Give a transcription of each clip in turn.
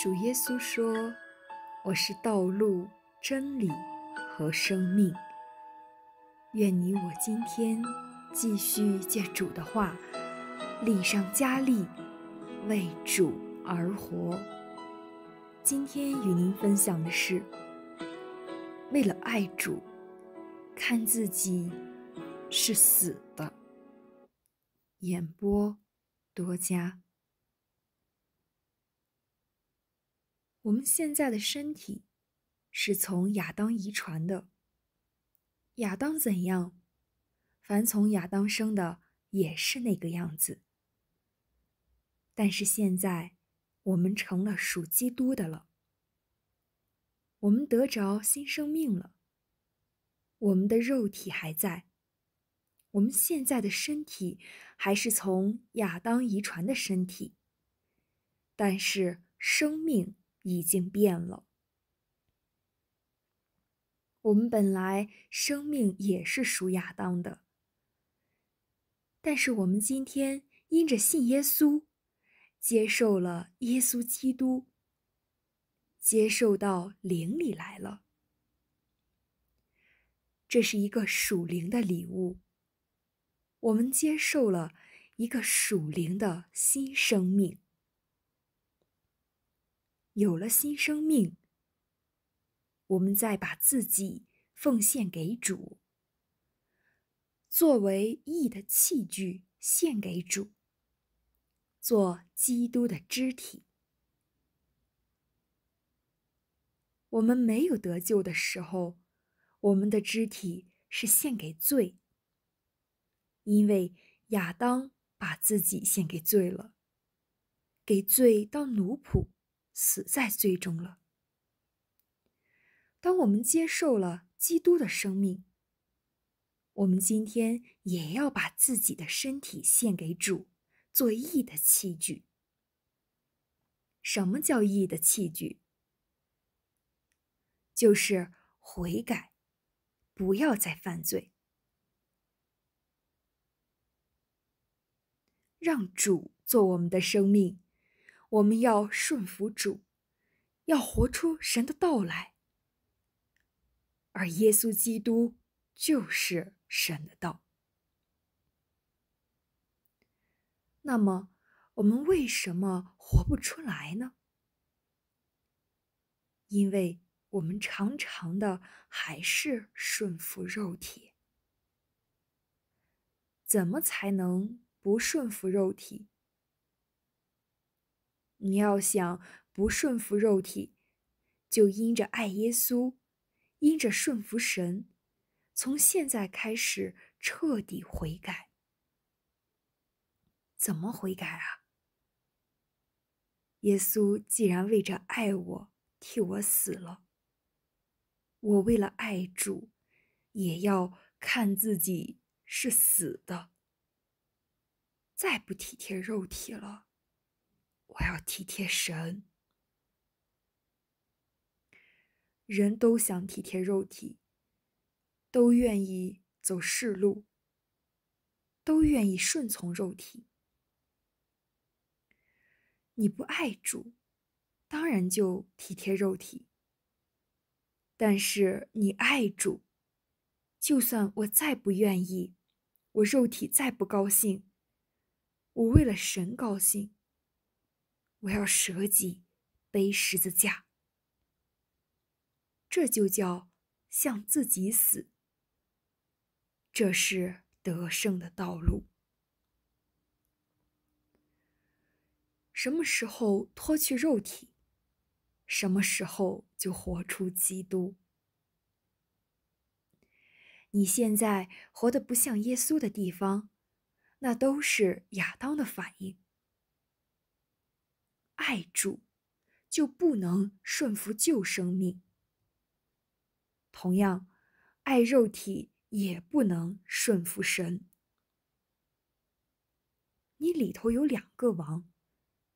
主耶稣说：“我是道路、真理和生命。愿你我今天继续借主的话，力上加力，为主而活。”今天与您分享的是：“为了爱主，看自己是死的。”演播：多佳。我们现在的身体，是从亚当遗传的。亚当怎样，凡从亚当生的也是那个样子。但是现在，我们成了属基督的了。我们得着新生命了。我们的肉体还在，我们现在的身体还是从亚当遗传的身体，但是生命。已经变了。我们本来生命也是属亚当的，但是我们今天因着信耶稣，接受了耶稣基督，接受到灵里来了。这是一个属灵的礼物。我们接受了一个属灵的新生命。有了新生命，我们再把自己奉献给主，作为义的器具献给主，做基督的肢体。我们没有得救的时候，我们的肢体是献给罪，因为亚当把自己献给罪了，给罪当奴仆。死在罪中了。当我们接受了基督的生命，我们今天也要把自己的身体献给主，做义的器具。什么叫义的器具？就是悔改，不要再犯罪，让主做我们的生命。我们要顺服主，要活出神的道来，而耶稣基督就是神的道。那么，我们为什么活不出来呢？因为我们常常的还是顺服肉体。怎么才能不顺服肉体？你要想不顺服肉体，就因着爱耶稣，因着顺服神，从现在开始彻底悔改。怎么悔改啊？耶稣既然为着爱我替我死了，我为了爱主，也要看自己是死的，再不体贴肉体了。我要体贴神。人都想体贴肉体，都愿意走世路，都愿意顺从肉体。你不爱主，当然就体贴肉体；但是你爱主，就算我再不愿意，我肉体再不高兴，我为了神高兴。我要舍己，背十字架。这就叫向自己死。这是得胜的道路。什么时候脱去肉体，什么时候就活出基督。你现在活得不像耶稣的地方，那都是亚当的反应。爱主就不能顺服旧生命。同样，爱肉体也不能顺服神。你里头有两个王，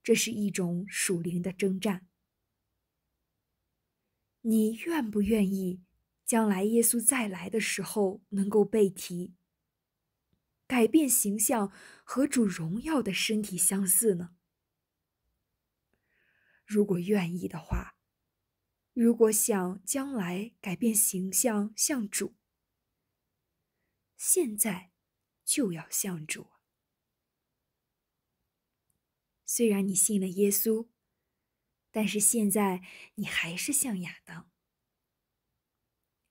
这是一种属灵的征战。你愿不愿意将来耶稣再来的时候能够被提，改变形象和主荣耀的身体相似呢？如果愿意的话，如果想将来改变形象像主，现在就要像主。虽然你信了耶稣，但是现在你还是像亚当，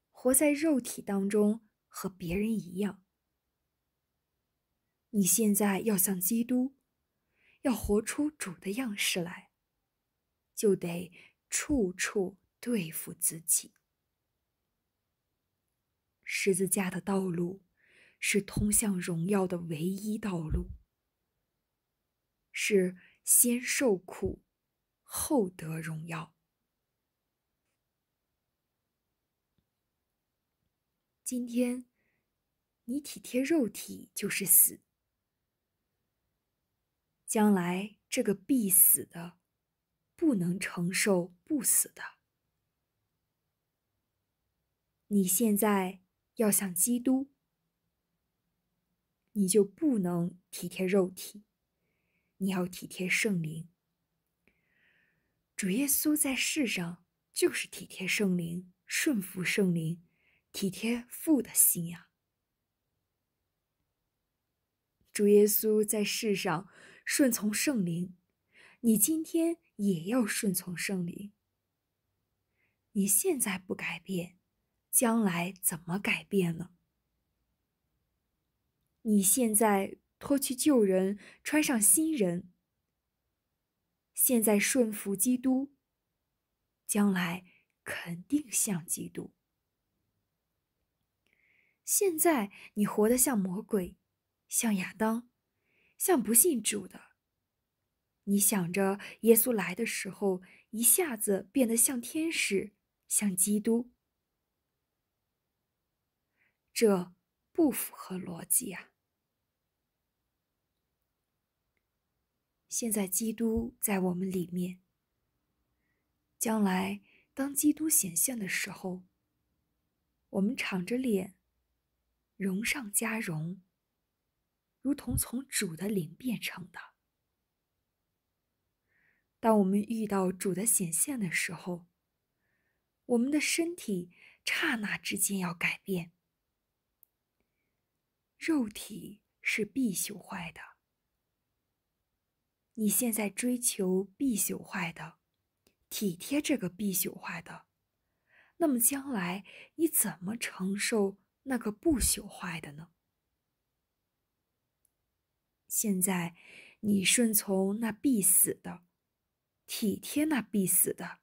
活在肉体当中，和别人一样。你现在要像基督，要活出主的样式来。就得处处对付自己。十字架的道路是通向荣耀的唯一道路，是先受苦后得荣耀。今天你体贴肉体就是死，将来这个必死的。不能承受不死的。你现在要像基督，你就不能体贴肉体，你要体贴圣灵。主耶稣在世上就是体贴圣灵，顺服圣灵，体贴父的心呀。主耶稣在世上顺从圣灵，你今天。也要顺从圣灵。你现在不改变，将来怎么改变呢？你现在脱去旧人，穿上新人。现在顺服基督，将来肯定像基督。现在你活得像魔鬼，像亚当，像不信主的。你想着耶稣来的时候，一下子变得像天使，像基督，这不符合逻辑啊！现在基督在我们里面，将来当基督显现的时候，我们敞着脸，容上加容，如同从主的灵变成的。当我们遇到主的显现的时候，我们的身体刹那之间要改变。肉体是必朽坏的。你现在追求必朽坏的，体贴这个必朽坏的，那么将来你怎么承受那个不朽坏的呢？现在你顺从那必死的。体贴那必死的，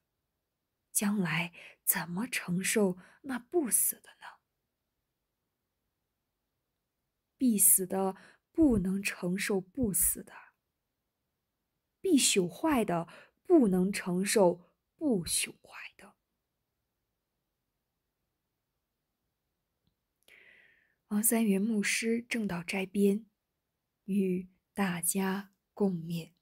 将来怎么承受那不死的呢？必死的不能承受不死的，必朽坏的不能承受不朽坏的。王三元牧师正道斋边，与大家共勉。